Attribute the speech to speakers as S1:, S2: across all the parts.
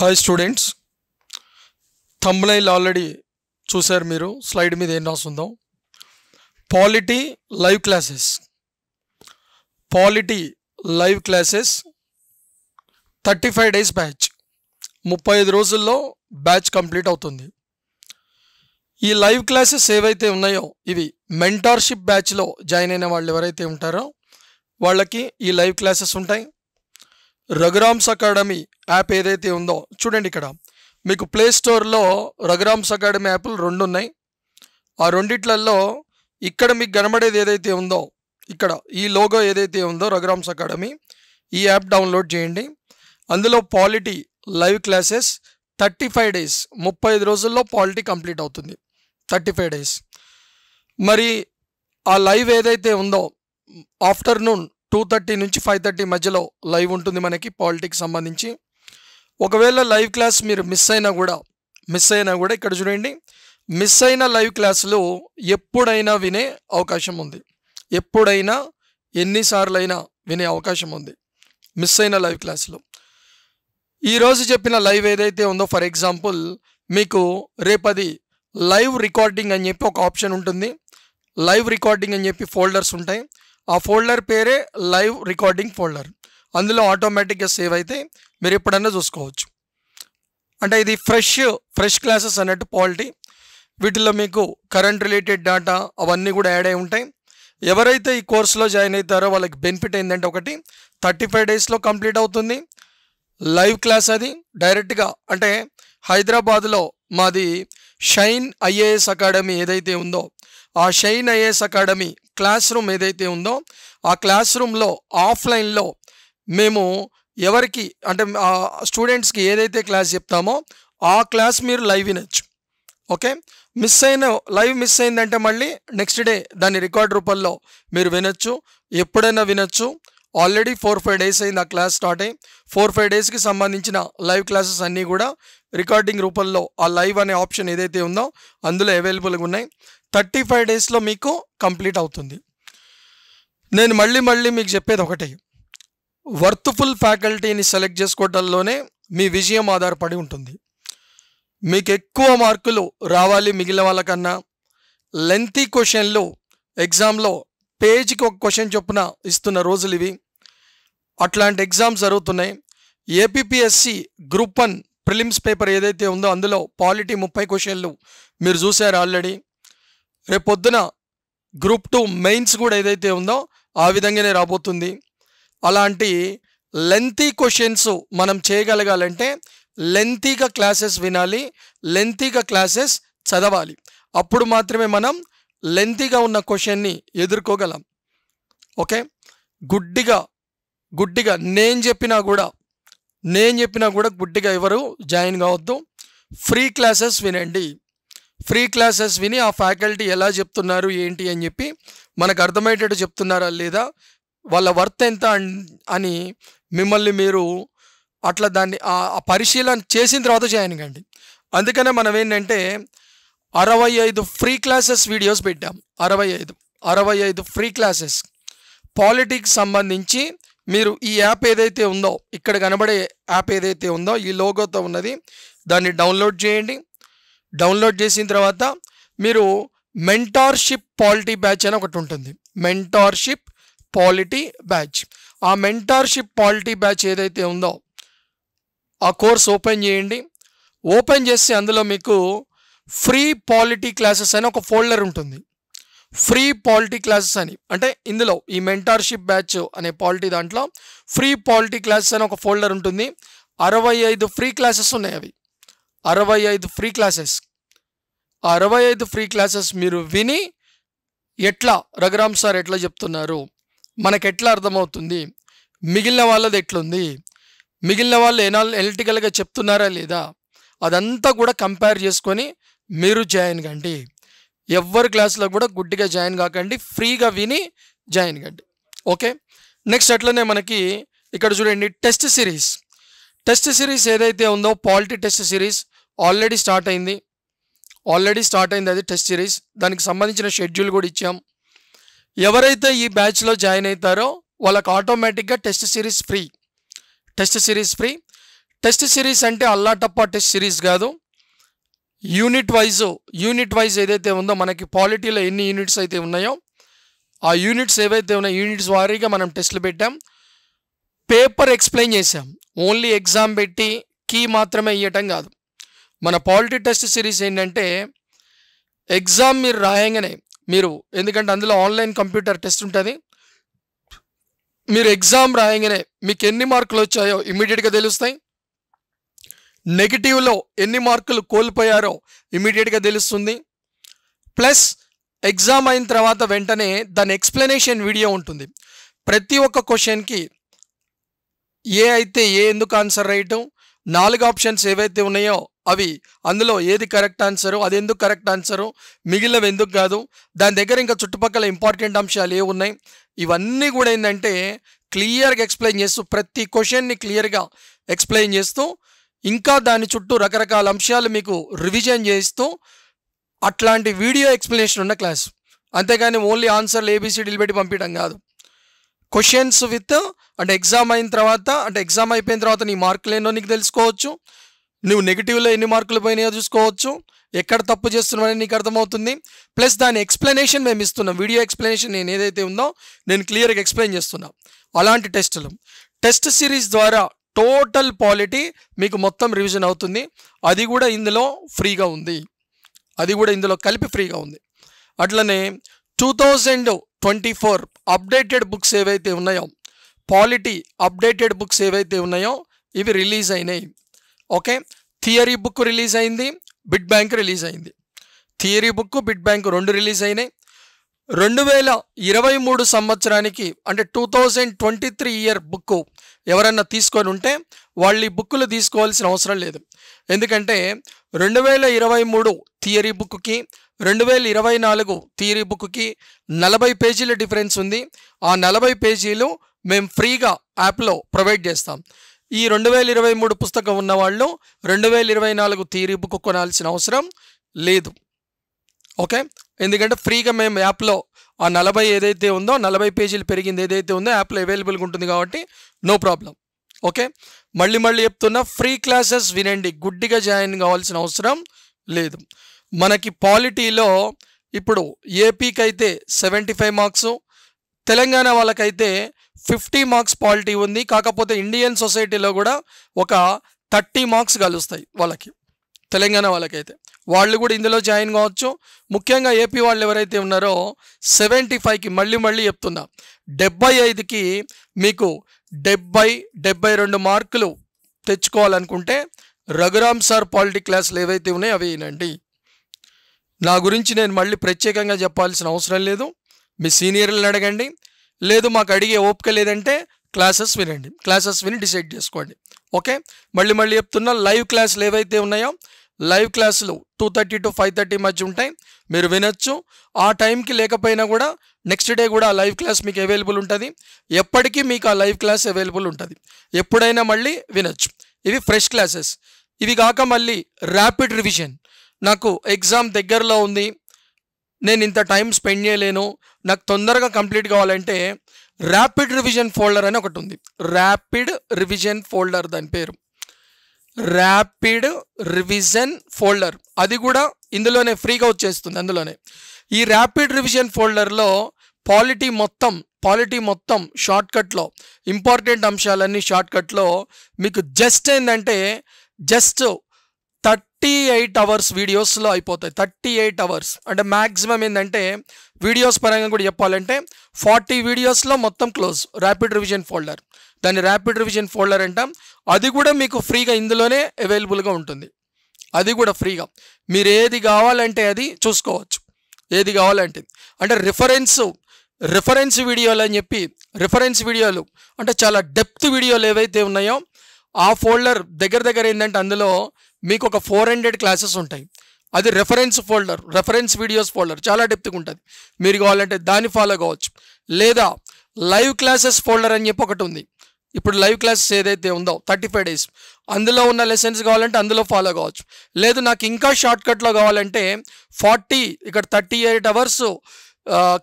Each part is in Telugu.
S1: హాయ్ స్టూడెంట్స్ థంబ్లైల్ ఆల్రెడీ చూశారు మీరు స్లైడ్ మీద ఏం రాసుందాం polity live classes polity live classes thirty five days batch ముప్పై ఐదు రోజుల్లో బ్యాచ్ కంప్లీట్ అవుతుంది ఈ లైవ్ క్లాసెస్ ఏవైతే ఉన్నాయో ఇవి మెంటార్షిప్ బ్యాచ్లో జాయిన్ అయిన వాళ్ళు ఎవరైతే ఉంటారో వాళ్ళకి ఈ లైవ్ క్లాసెస్ ఉంటాయి రఘురామ్స్ అకాడమీ యాప్ ఏదైతే ఉందో చూడండి ఇక్కడ మీకు ప్లే స్టోర్లో రఘురామ్స్ అకాడమీ యాప్లు రెండు ఉన్నాయి ఆ రెండిట్లలో ఇక్కడ మీకు కనబడేది ఏదైతే ఉందో ఇక్కడ ఈ లోగో ఏదైతే ఉందో రఘురామ్స్ అకాడమీ ఈ యాప్ డౌన్లోడ్ చేయండి అందులో polity live classes thirty five days ముప్పై ఐదు రోజుల్లో పాలిటీ కంప్లీట్ అవుతుంది థర్టీ ఫైవ్ డేస్ మరి ఆ లైవ్ ఏదైతే ఉందో ఆఫ్టర్నూన్ టూ థర్టీ నుంచి ఫైవ్ థర్టీ మధ్యలో లైవ్ ఉంటుంది మనకి పాలిటిక్స్ సంబంధించి ఒకవేళ లైవ్ క్లాస్ మీరు మిస్ అయినా కూడా మిస్ అయినా కూడా ఇక్కడ చూడండి మిస్ అయిన లైవ్ క్లాసులు ఎప్పుడైనా వినే అవకాశం ఉంది ఎప్పుడైనా ఎన్నిసార్లైనా వినే అవకాశం ఉంది మిస్ అయిన లైవ్ క్లాసులు ఈరోజు చెప్పిన లైవ్ ఏదైతే ఉందో ఫర్ ఎగ్జాంపుల్ మీకు రేపది లైవ్ రికార్డింగ్ అని చెప్పి ఒక ఆప్షన్ ఉంటుంది లైవ్ రికార్డింగ్ అని చెప్పి ఫోల్డర్స్ ఉంటాయి ఆ ఫోల్డర్ పేరే లైవ్ రికార్డింగ్ ఫోల్డర్ అందులో ఆటోమేటిక్గా సేవ్ అయితే మీరు ఎప్పుడన్నా చూసుకోవచ్చు అంటే ఇది ఫ్రెష్ ఫ్రెష్ క్లాసెస్ అన్నట్టు పాలిటీ వీటిలో మీకు కరెంట్ రిలేటెడ్ డాటా అవన్నీ కూడా యాడ్ అయి ఉంటాయి ఎవరైతే ఈ కోర్సులో జాయిన్ అవుతారో వాళ్ళకి బెనిఫిట్ ఏంటంటే ఒకటి థర్టీ ఫైవ్ డేస్లో కంప్లీట్ అవుతుంది లైవ్ క్లాస్ అది డైరెక్ట్గా అంటే హైదరాబాద్లో మాది షైన్ ఐఏఎస్ అకాడమీ ఏదైతే ఉందో ఆ shine IAS academy classroom ఏదైతే ఉందో ఆ క్లాస్ రూమ్లో ఆఫ్లైన్లో మేము ఎవరికి అంటే స్టూడెంట్స్కి ఏదైతే క్లాస్ చెప్తామో ఆ క్లాస్ మీరు లైవ్ వినొచ్చు ఓకే మిస్ అయిన లైవ్ మిస్ అయిందంటే మళ్ళీ నెక్స్ట్ డే దాన్ని రికార్డ్ రూపంలో మీరు వినొచ్చు ఎప్పుడైనా వినొచ్చు ఆల్రెడీ ఫోర్ ఫైవ్ డేస్ అయింది ఆ క్లాస్ స్టార్ట్ అయ్యి ఫోర్ ఫైవ్ డేస్కి సంబంధించిన లైవ్ క్లాసెస్ అన్నీ కూడా రికార్డింగ్ రూపంలో ఆ లైవ్ అనే ఆప్షన్ ఏదైతే ఉందో అందులో అవైలబుల్గా ఉన్నాయి థర్టీ ఫైవ్ డేస్లో మీకు కంప్లీట్ అవుతుంది నేను మళ్ళీ మళ్ళీ మీకు చెప్పేది ఒకటే వర్త్ఫుల్ ఫ్యాకల్టీని సెలెక్ట్ చేసుకోవడంలోనే మీ విజయం ఆధారపడి ఉంటుంది మీకు ఎక్కువ మార్కులు రావాలి మిగిలిన వాళ్ళకన్నా లెంతీ క్వశ్చన్లు ఎగ్జామ్లో పేజీకి ఒక క్వశ్చన్ చొప్పున ఇస్తున్న రోజులు ఇవి అట్లాంటి ఎగ్జామ్స్ జరుగుతున్నాయి APPSC group one prelims paper ఏదైతే ఉందో అందులో పాలిటీ ముప్పై క్వశ్చన్లు మీరు చూశారు ఆల్రెడీ రేపొద్దున గ్రూప్ టూ మెయిన్స్ కూడా ఏదైతే ఉందో ఆ విధంగానే రాబోతుంది అలాంటి లెంతీ క్వశ్చన్స్ మనం చేయగలగాలంటే లెంతీగా క్లాసెస్ వినాలి లెంతీగా క్లాసెస్ చదవాలి అప్పుడు మాత్రమే మనం లెంతీగా ఉన్న క్వశ్చన్ని ఎదుర్కోగలం ఓకే గుడ్డిగా గుడ్డిగా నేను చెప్పినా కూడా నేను చెప్పినా కూడా గుడ్డిగా ఎవరు జాయిన్ కావద్దు ఫ్రీ క్లాసెస్ వినండి ఫ్రీ క్లాసెస్ విని ఆ ఫ్యాకల్టీ ఎలా చెప్తున్నారు ఏంటి అని చెప్పి మనకు అర్థమయ్యేటట్టు చెప్తున్నారా లేదా వాళ్ళ వర్త్ ఎంత అని మిమ్మల్ని మీరు అట్లా దాన్ని ఆ పరిశీలన చేసిన తర్వాత జాయిన్ కండి అందుకనే మనం ఏంటంటే అరవై ఐదు ఫ్రీ క్లాసెస్ వీడియోస్ పెట్టాం అరవై ఐదు అరవై ఐదు ఫ్రీ క్లాసెస్ పాలిటిక్స్ సంబంధించి మీరు ఈ యాప్ ఏదైతే ఉందో ఇక్కడ కనబడే యాప్ ఏదైతే ఉందో ఈ లోగోతో ఉన్నది దాన్ని డౌన్లోడ్ చేయండి డౌన్లోడ్ చేసిన తర్వాత మీరు మెంటార్షిప్ పాలిటీ బ్యాచ్ అని ఒకటి ఉంటుంది మెంటార్షిప్ పాలిటీ బ్యాచ్ ఆ మెంటార్షిప్ పాలిటీ బ్యాచ్ ఏదైతే ఉందో ఆ కోర్స్ ఓపెన్ చేయండి ఓపెన్ చేస్తే అందులో మీకు ఫ్రీ పాలిటీ క్లాసెస్ అని ఒక ఫోల్డర్ ఉంటుంది ఫ్రీ పాలిటీ క్లాసెస్ అని అంటే ఇందులో ఈ మెంటార్షిప్ బ్యాచ్ అనే పాలిటీ దాంట్లో ఫ్రీ పాలిటీ క్లాసెస్ అని ఒక ఫోల్డర్ ఉంటుంది అరవై ఐదు ఫ్రీ క్లాసెస్ ఉన్నాయి అవి అరవై ఐదు ఫ్రీ క్లాసెస్ ఆ అరవై ఐదు ఫ్రీ క్లాసెస్ మీరు విని ఎట్లా రఘురామ్ సార్ ఎట్లా చెప్తున్నారు మనకు ఎట్లా అర్థమవుతుంది మిగిలిన వాళ్ళది ఎట్లుంది మిగిలిన వాళ్ళు ఎనాల్ ఎలిటికల్గా చెప్తున్నారా లేదా అదంతా కూడా కంపేర్ చేసుకొని మీరు జాయిన్ కండి ఎవరి క్లాస్లో కూడా గుడ్డిగా జాయిన్ కాకండి ఫ్రీగా విని జాయిన్ కండి ఓకే నెక్స్ట్ అట్లనే మనకి ఇక్కడ చూడండి టెస్ట్ సిరీస్ టెస్ట్ సిరీస్ ఏదైతే ఉందో polity test series already start అయింది ఆల్రెడీ స్టార్ట్ అయింది అది టెస్ట్ సిరీస్ దానికి సంబంధించిన షెడ్యూల్ కూడా ఇచ్చాం ఎవరైతే ఈ బ్యాచ్లో జాయిన్ అవుతారో వాళ్ళకి ఆటోమేటిక్గా test series free test series free test series అంటే అల్లాటప్ప టెస్ట్ సిరీస్ కాదు యూనిట్ వైజ్ యూనిట్ వైజ్ ఏదైతే ఉందో మనకి పాలిటీలో ఎన్ని యూనిట్స్ అయితే ఉన్నాయో ఆ యూనిట్స్ ఏవైతే ఉన్నాయో యూనిట్స్ వారీగా మనం టెస్ట్లు పెట్టాం పేపర్ ఎక్స్ప్లెయిన్ చేసాం ఓన్లీ ఎగ్జామ్ పెట్టి కీ మాత్రమే ఇవ్వటం కాదు మన పాలిటీ టెస్ట్ సిరీస్ ఏంటంటే ఎగ్జామ్ మీరు రాయంగానే మీరు ఎందుకంటే అందులో ఆన్లైన్ కంప్యూటర్ టెస్ట్ ఉంటుంది మీరు ఎగ్జామ్ రాయంగానే మీకు ఎన్ని మార్కులు వచ్చాయో ఇమీడియట్గా తెలుస్తాయి నెగిటివ్లో ఎన్ని మార్కులు కోల్పోయారో ఇమీడియట్గా తెలుస్తుంది ప్లస్ ఎగ్జామ్ అయిన తర్వాత వెంటనే దాని ఎక్స్ప్లెనేషన్ వీడియో ఉంటుంది ప్రతి ఒక్క క్వశ్చన్కి ఏ అయితే ఏ ఎందుకు ఆన్సర్ రైటు నాలుగు ఆప్షన్స్ ఏవైతే ఉన్నాయో అవి అందులో ఏది కరెక్ట్ ఆన్సరు అది ఎందుకు కరెక్ట్ ఆన్సరు మిగిలినవి ఎందుకు కాదు దాని దగ్గర ఇంకా చుట్టుపక్కల ఇంపార్టెంట్ అంశాలు ఏ ఉన్నాయి ఇవన్నీ కూడా ఏంటంటే క్లియర్గా ఎక్స్ప్లెయిన్ చేస్తూ ప్రతి క్వశ్చన్ని క్లియర్గా ఎక్స్ప్లెయిన్ చేస్తూ ఇంకా దాని చుట్టూ రకరకాల అంశాలు మీకు రివిజన్ చేయిస్తూ అట్లాంటి వీడియో ఎక్స్ప్లెనేషన్ ఉన్న క్లాస్ అంతేగాని ఓన్లీ ఆన్సర్లు ఏబీసీడీలు పెట్టి పంపించడం కాదు క్వశ్చన్స్ విత్ అంటే ఎగ్జామ్ అయిన తర్వాత అంటే ఎగ్జామ్ అయిపోయిన తర్వాత నీ మార్కులు ఎన్నో నీకు తెలుసుకోవచ్చు నువ్వు నెగిటివ్లో ఎన్ని మార్కులు పోయినాయో చూసుకోవచ్చు ఎక్కడ తప్పు అని నీకు అర్థమవుతుంది ప్లస్ దాని ఎక్స్ప్లెనేషన్ మేము ఇస్తున్నాం వీడియో ఎక్స్ప్లెనేషన్ నేను ఏదైతే ఉందో నేను క్లియర్గా ఎక్స్ప్లెయిన్ చేస్తున్నా అలాంటి టెస్టులు టెస్ట్ సిరీస్ ద్వారా టోటల్ పాలిటీ మీకు మొత్తం రివిజన్ అవుతుంది అది కూడా ఇందులో ఫ్రీగా ఉంది అది కూడా ఇందులో కలిపి ఫ్రీగా ఉంది అట్లనే two thousand twenty four updated books ఏవైతే ఉన్నాయో పాలిటీ అప్డేటెడ్ బుక్స్ ఏవైతే ఉన్నాయో ఇవి రిలీజ్ అయినాయి ఓకే థియరీ బుక్ రిలీజ్ అయింది బిడ్ బ్యాంక్ రిలీజ్ అయింది థియరీ బుక్ బిడ్ బ్యాంక్ రెండు రిలీజ్ అయినాయి రెండు వేల ఇరవై మూడు సంవత్సరానికి అంటే two thousand twenty three year book ఎవరన్నా తీసుకొని ఉంటే వాళ్ళు ఈ బుక్కులు తీసుకోవాల్సిన అవసరం లేదు ఎందుకంటే రెండు వేల ఇరవై మూడు థియరీ బుక్కి రెండు వేల ఇరవై నాలుగు థియరీ బుక్కి నలభై పేజీల డిఫరెన్స్ ఉంది ఆ నలభై పేజీలు మేము ఫ్రీగా యాప్లో ప్రొవైడ్ చేస్తాం ఈ రెండు వేల ఇరవై మూడు పుస్తకం ఉన్నవాళ్ళు రెండు వేల ఇరవై నాలుగు థియరీ బుక్ కొనాల్సిన అవసరం లేదు ఓకే ఎందుకంటే ఫ్రీగా మేము యాప్లో ఆ నలభై ఏదైతే ఉందో నలభై పేజీలు పెరిగింది ఏదైతే ఉందో యాప్లో అవైలబుల్గా ఉంటుంది కాబట్టి నో ప్రాబ్లం ఓకే మళ్ళీ మళ్ళీ చెప్తున్నా ఫ్రీ క్లాసెస్ వినండి గుడ్డిగా జాయిన్ కావాల్సిన అవసరం లేదు మనకి పాలిటీలో ఇప్పుడు ఏపీకి అయితే సెవెంటీ ఫైవ్ మార్క్స్ తెలంగాణ వాళ్ళకైతే ఫిఫ్టీ మార్క్స్ పాలిటీ ఉంది కాకపోతే ఇండియన్ సొసైటీలో కూడా ఒక థర్టీ మార్క్స్ కలుస్తాయి వాళ్ళకి తెలంగాణ వాళ్ళకైతే వాళ్ళు కూడా ఇందులో జాయిన్ కావచ్చు ముఖ్యంగా ఏపీ వాళ్ళు ఎవరైతే ఉన్నారో సెవెంటీ ఫైవ్కి మళ్ళీ మళ్ళీ చెప్తున్నా డెబ్బై ఐదుకి మీకు డెబ్బై డెబ్బై రెండు మార్కులు తెచ్చుకోవాలనుకుంటే రఘురామ్ సార్ పాలిటిక్ క్లాసులు ఏవైతే ఉన్నాయో అవి వినండి నా గురించి నేను మళ్ళీ ప్రత్యేకంగా చెప్పాల్సిన అవసరం లేదు మీ సీనియర్లను అడగండి లేదు మాకు అడిగే ఓపిక లేదంటే క్లాసెస్ వినండి క్లాసెస్ విని డిసైడ్ చేసుకోండి ఓకే మళ్ళీ మళ్ళీ చెప్తున్నా లైవ్ క్లాసులు ఏవైతే ఉన్నాయో లైవ్ క్లాసులు two thirty to five thirty మధ్య ఉంటాయి మీరు వినొచ్చు ఆ టైంకి లేకపోయినా కూడా నెక్స్ట్ డే కూడా ఆ లైవ్ క్లాస్ మీకు అవైలబుల్ ఉంటుంది ఎప్పటికీ మీకు ఆ లైవ్ క్లాస్ అవైలబుల్ ఉంటుంది ఎప్పుడైనా మళ్ళీ వినొచ్చు ఇవి ఫ్రెష్ క్లాసెస్ ఇవి కాక మళ్ళీ ర్యాపిడ్ రివిజన్ నాకు ఎగ్జామ్ దగ్గరలో ఉంది నేను ఇంత టైం స్పెండ్ చేయలేను నాకు తొందరగా కంప్లీట్ కావాలంటే ర్యాపిడ్ రివిజన్ ఫోల్డర్ అని ఒకటి ఉంది ర్యాపిడ్ రివిజన్ ఫోల్డర్ దాని పేరు ర్యాపిడ్ రివిజన్ ఫోల్డర్ అది కూడా ఇందులోనే ఫ్రీగా వచ్చేస్తుంది అందులోనే ఈ ర్యాపిడ్ రివిజన్ ఫోల్డర్లో పాలిటీ మొత్తం పాలిటీ మొత్తం షార్ట్కట్లో ఇంపార్టెంట్ అంశాలన్నీ షార్ట్కట్లో మీకు జస్ట్ ఏంటంటే జస్ట్ థర్టీ ఎయిట్ అవర్స్ వీడియోస్లో అయిపోతాయి థర్టీ ఎయిట్ అవర్స్ అంటే మ్యాక్సిమం ఏంటంటే వీడియోస్ పరంగా కూడా చెప్పాలంటే ఫార్టీ వీడియోస్లో మొత్తం క్లోజ్ ర్యాపిడ్ రివిజన్ ఫోల్డర్ దాన్ని ర్యాపిడ్ రివిజన్ ఫోల్డర్ అంటాం అది కూడా మీకు ఫ్రీగా ఇందులోనే అవైలబుల్గా ఉంటుంది అది కూడా ఫ్రీగా మీరు ఏది కావాలంటే అది చూసుకోవచ్చు ఏది కావాలంటే అంటే రిఫరెన్స్ రిఫరెన్స్ వీడియోలు అని చెప్పి రిఫరెన్స్ వీడియోలు అంటే చాలా డెప్త్ వీడియోలు ఏవైతే ఉన్నాయో ఆ ఫోల్డర్ దగ్గర దగ్గర ఏంటంటే అందులో మీకు ఒక ఫోర్ హండ్రెడ్ క్లాసెస్ ఉంటాయి అది reference folder reference videos folder చాలా డెప్త్గా ఉంటుంది మీరు కావాలంటే దాన్ని ఫాలో కావచ్చు లేదా లైవ్ క్లాసెస్ ఫోల్డర్ అని చెప్పి ఒకటి ఉంది ఇప్పుడు లైవ్ క్లాసెస్ ఏదైతే ఉందో థర్టీ ఫైవ్ డేస్ అందులో ఉన్న లెసన్స్ కావాలంటే అందులో ఫాలో కావచ్చు లేదు నాకు ఇంకా షార్ట్కట్లో కావాలంటే ఫార్టీ ఇక్కడ thirty eight hours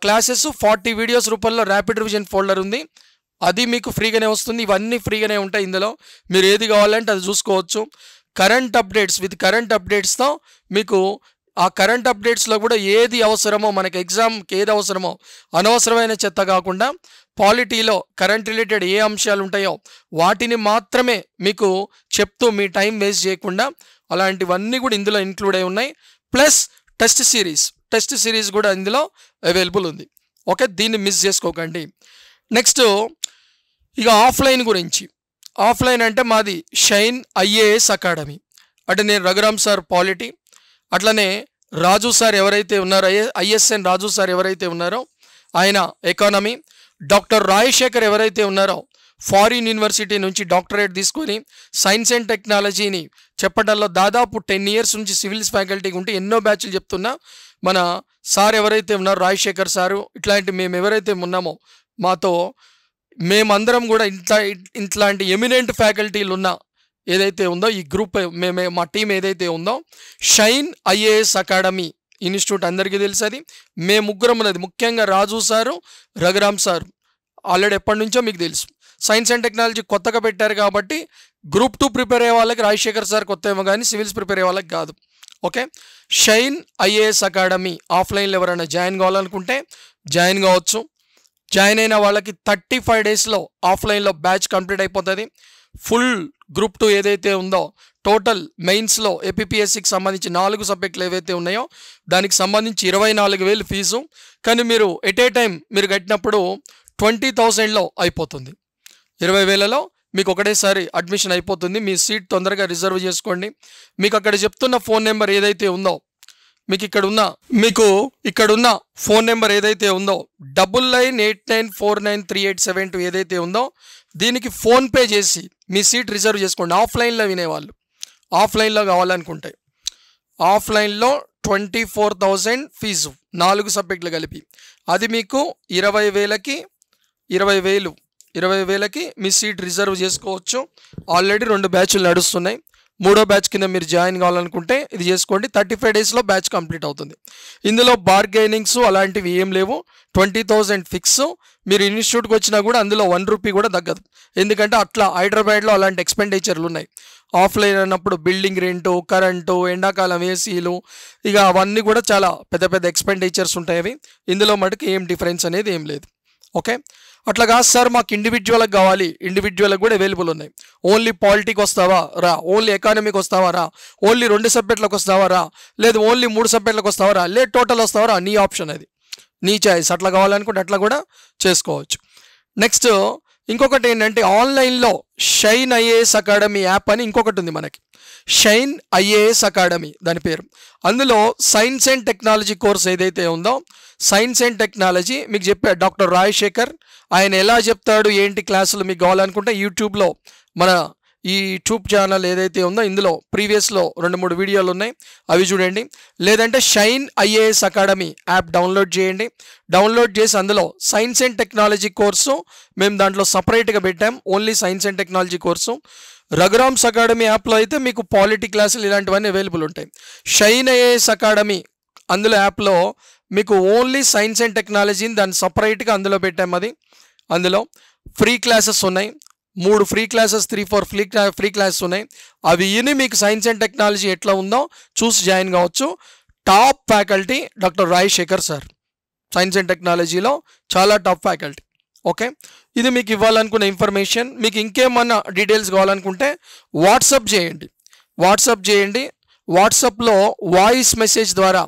S1: classes forty videos రూపంలో ర్యాపిడ్ రివిజన్ ఫోల్డర్ ఉంది అది మీకు ఫ్రీగానే వస్తుంది ఇవన్నీ ఫ్రీగానే ఉంటాయి ఇందులో మీరు ఏది కావాలంటే అది చూసుకోవచ్చు కరెంట్ అప్డేట్స్ విత్ కరెంట్ అప్డేట్స్తో మీకు ఆ కరెంట్ అప్డేట్స్లో కూడా ఏది అవసరమో మనకి ఎగ్జామ్కి ఏది అవసరమో అనవసరమైన చెత్త కాకుండా పాలిటీలో కరెంట్ రిలేటెడ్ ఏ అంశాలు ఉంటాయో వాటిని మాత్రమే మీకు చెప్తూ మీ టైం వేస్ట్ చేయకుండా అలాంటివన్నీ కూడా ఇందులో ఇంక్లూడ్ అయి ఉన్నాయి plus test series test series కూడా ఇందులో అవైలబుల్ ఉంది ఓకే దీన్ని మిస్ చేసుకోకండి నెక్స్ట్ ఇక ఆఫ్లైన్ గురించి ఆఫ్లైన్ అంటే మాది షైన్ ఐఏఎస్ అకాడమీ అంటే నేను రఘురామ్ సార్ పాలిటీ అట్లనే రాజు సార్ ఎవరైతే ఉన్నారో ఐఎస్ఎన్ రాజు సార్ ఎవరైతే ఉన్నారో ఆయన ఎకానమీ డాక్టర్ రాజశేఖర్ ఎవరైతే ఉన్నారో ఫారిన్ యూనివర్సిటీ నుంచి డాక్టరేట్ తీసుకొని సైన్స్ అండ్ టెక్నాలజీని చెప్పడంలో దాదాపు టెన్ ఇయర్స్ నుంచి సివిల్స్ ఫ్యాకల్టీకి ఉంటే ఎన్నో బ్యాచ్లు చెప్తున్నా మన సార్ ఎవరైతే ఉన్నారో రాజశేఖర్ సారు ఇట్లాంటి మేము ఎవరైతే ఉన్నామో మాతో మేమందరం కూడా ఇంత ఇట్లాంటి ఎమినెంట్ ఫ్యాకల్టీలు ఉన్నా ఏదైతే ఉందో ఈ గ్రూప్ మేమే మా టీం ఏదైతే ఉందో షైన్ ఐఏఎస్ అకాడమీ ఇన్స్టిట్యూట్ అందరికీ తెలుసు అది మే ముగ్గురం ఉన్నది ముఖ్యంగా Raju sir Raghuram sir already ఎప్పటి నుంచో మీకు తెలుసు సైన్స్ అండ్ టెక్నాలజీ కొత్తగా పెట్టారు కాబట్టి గ్రూప్ టూ ప్రిపేర్ అయ్యే వాళ్ళకి రాజశేఖర్ సార్ కొత్త ఏమో కానీ సివిల్స్ ప్రిపేర్ అయ్యే వాళ్ళకి కాదు ఓకే షైన్ ఐఏఎస్ అకాడమీ ఆఫ్లైన్లో ఎవరైనా జాయిన్ కావాలనుకుంటే జాయిన్ కావచ్చు జాయిన్ అయిన వాళ్ళకి థర్టీ ఫైవ్ డేస్లో ఆఫ్లైన్లో బ్యాచ్ కంప్లీట్ అయిపోతుంది ఫుల్ గ్రూప్ టూ ఏదైతే ఉందో టోటల్ మెయిన్స్లో ఏపీఎస్సికి సంబంధించి నాలుగు సబ్జెక్టులు ఏవైతే ఉన్నాయో దానికి సంబంధించి ఇరవై నాలుగు వేలు ఫీజు కానీ మీరు ఎట్ ఏ టైం మీరు కట్టినప్పుడు ట్వంటీ థౌజండ్లో అయిపోతుంది ఇరవై వేలలో మీకు ఒకటేసారి అడ్మిషన్ అయిపోతుంది మీ సీట్ తొందరగా రిజర్వ్ చేసుకోండి మీకు అక్కడ చెప్తున్న ఫోన్ నెంబర్ ఏదైతే ఉందో మీకు ఇక్కడ ఉన్న మీకు ఇక్కడ ఉన్న ఫోన్ నెంబర్ ఏదైతే ఉందో double nine eight nine four nine three eight seven two ఏదైతే ఉందో దీనికి ఫోన్పే చేసి మీ సీట్ రిజర్వ్ చేసుకోండి ఆఫ్లైన్లో వినేవాళ్ళు ఆఫ్లైన్లో కావాలనుకుంటే ఆఫ్లైన్లో ట్వంటీ ఫోర్ థౌజండ్ ఫీజు నాలుగు సబ్జెక్టులు కలిపి అది మీకు ఇరవై వేలకి ఇరవై వేలు ఇరవై వేలకి మీ సీట్ రిజర్వ్ చేసుకోవచ్చు ఆల్రెడీ రెండు బ్యాచ్లు నడుస్తున్నాయి మూడో బ్యాచ్ కింద మీరు జాయిన్ కావాలనుకుంటే ఇది చేసుకోండి థర్టీ ఫైవ్ డేస్లో బ్యాచ్ కంప్లీట్ అవుతుంది ఇందులో బార్గెనింగ్స్ అలాంటివి ఏం లేవు ట్వంటీ థౌజండ్ ఫిక్స్ మీరు ఇన్స్టిట్యూట్కి వచ్చినా కూడా అందులో వన్ రూపీ కూడా తగ్గదు ఎందుకంటే అట్లా హైదరాబాద్లో అలాంటి ఎక్స్పెండిచర్లు ఉన్నాయి ఆఫ్లైన్ అన్నప్పుడు బిల్డింగ్ రెంటు కరెంటు ఎండాకాలం ఏసీలు ఇక అవన్నీ కూడా చాలా పెద్ద పెద్ద ఎక్స్పెండిచర్స్ ఉంటాయి అవి ఇందులో మటుకు ఏం డిఫరెన్స్ అనేది ఏం లేదు ఓకే అట్లా కాదు సార్ మాకు ఇండివిజువల్కి కావాలి ఇండివిజువల్కి కూడా అవైలబుల్ ఉన్నాయి ఓన్లీ పాలిటిక్ వస్తావా రా ఓన్లీ ఎకానమీకి వస్తావా రా ఓన్లీ రెండు సబ్జెక్టులకు వస్తావా రా లేదు ఓన్లీ మూడు సబ్జెక్టులకు వస్తావా రా లేదు టోటల్ వస్తావా రా నీ ఆప్షన్ అది నీ చాయిస్ అట్లా కావాలనుకుంటే అట్లా కూడా చేసుకోవచ్చు నెక్స్ట్ ఇంకొకటి ఏంటంటే ఆన్లైన్లో షైన్ ఐఏఎస్ అకాడమీ యాప్ అని ఇంకొకటి ఉంది మనకి షైన్ ఐఏఎస్ అకాడమీ దాని పేరు అందులో సైన్స్ అండ్ టెక్నాలజీ కోర్స్ ఏదైతే ఉందో సైన్స్ అండ్ టెక్నాలజీ మీకు చెప్పే డాక్టర్ రాజశేఖర్ ఆయన ఎలా చెప్తాడు ఏంటి క్లాసులు మీకు కావాలనుకుంటే యూట్యూబ్లో మన ఈ ట్యూబ్ ఛానల్ ఏదైతే ఉందో ఇందులో ప్రీవియస్లో రెండు మూడు వీడియోలు ఉన్నాయి అవి చూడండి లేదంటే Shine IAS academy app download చేయండి డౌన్లోడ్ చేసి అందులో సైన్స్ అండ్ టెక్నాలజీ కోర్సు మేము దాంట్లో సపరేట్గా పెట్టాం only science and technology course Raghuram's academy యాప్లో అయితే మీకు పాలిటీ క్లాసులు ఇలాంటివన్నీ అవైలబుల్ ఉంటాయి షైన్ ఐఏఎస్ అకాడమీ అందులో యాప్లో మీకు ఓన్లీ సైన్స్ అండ్ టెక్నాలజీని దాన్ని సపరేట్గా అందులో పెట్టాం అది అందులో ఫ్రీ క్లాసెస్ ఉన్నాయి మూడు free classes three four free free classes ఉన్నాయి అవి విని మీకు సైన్స్ అండ్ టెక్నాలజీ ఎట్లా ఉందో చూసి జాయిన్ కావచ్చు top faculty doctor Rajasekhar sir science and టెక్నాలజీలో చాలా టాప్ ఫ్యాకల్టీ ఓకే ఇది మీకు ఇవ్వాలనుకున్న ఇన్ఫర్మేషన్ మీకు ఇంకేమన్నా డీటెయిల్స్ కావాలనుకుంటే వాట్సప్ చేయండి వాట్సప్ చేయండి వాట్సప్లో వాయిస్ మెసేజ్ ద్వారా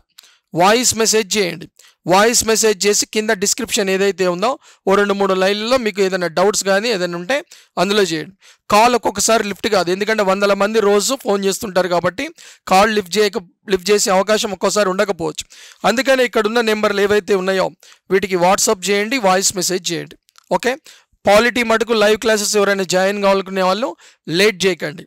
S1: వాయిస్ మెసేజ్ చేయండి వాయిస్ మెసేజ్ చేసి కింద డిస్క్రిప్షన్ ఏదైతే ఉందో ఓ రెండు మూడు లైన్లలో మీకు ఏదైనా డౌట్స్ కానీ ఏదైనా ఉంటే అందులో చేయండి కాల్ ఒక్కొక్కసారి లిఫ్ట్ కాదు ఎందుకంటే వందల మంది రోజు ఫోన్ చేస్తుంటారు కాబట్టి కాల్ లిఫ్ట్ చేయక లిఫ్ట్ చేసే అవకాశం ఒక్కోసారి ఉండకపోవచ్చు అందుకని ఇక్కడ ఉన్న నెంబర్లు ఏవైతే ఉన్నాయో వీటికి వాట్సాప్ చేయండి వాయిస్ మెసేజ్ చేయండి ఓకే పాలిటీ మటుకు లైవ్ క్లాసెస్ ఎవరైనా జాయిన్ కావాలనుకునే వాళ్ళు లేట్ చేయకండి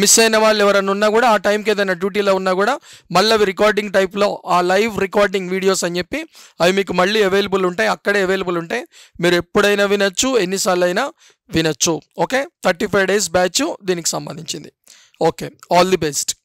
S1: మిస్ అయిన వాళ్ళు ఎవరైనా ఉన్నా కూడా ఆ టైంకి ఏదైనా డ్యూటీలో ఉన్నా కూడా మళ్ళీ అవి రికార్డింగ్ టైప్లో ఆ లైవ్ రికార్డింగ్ వీడియోస్ అని చెప్పి అవి మీకు మళ్ళీ అవైలబుల్ ఉంటాయి అక్కడే అవైలబుల్ ఉంటాయి మీరు ఎప్పుడైనా వినొచ్చు ఎన్నిసార్లు అయినా వినొచ్చు okay thirty five days batch దీనికి సంబంధించింది ఓకే ఆల్ ది బెస్ట్